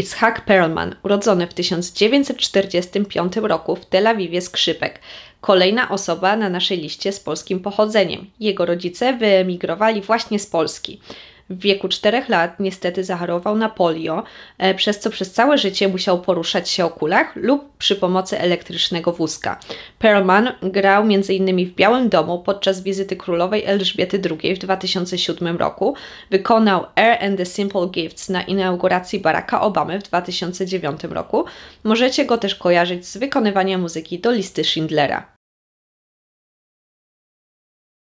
Itzhak Perlman, urodzony w 1945 roku w Tel Awiwie Skrzypek. Kolejna osoba na naszej liście z polskim pochodzeniem. Jego rodzice wyemigrowali właśnie z Polski. W wieku 4 lat niestety zachorował na polio, e, przez co przez całe życie musiał poruszać się o kulach lub przy pomocy elektrycznego wózka. Perlman grał m.in. w Białym Domu podczas wizyty królowej Elżbiety II w 2007 roku, wykonał Air and the Simple Gifts na inauguracji Baracka Obamy w 2009 roku. Możecie go też kojarzyć z wykonywania muzyki do listy Schindlera.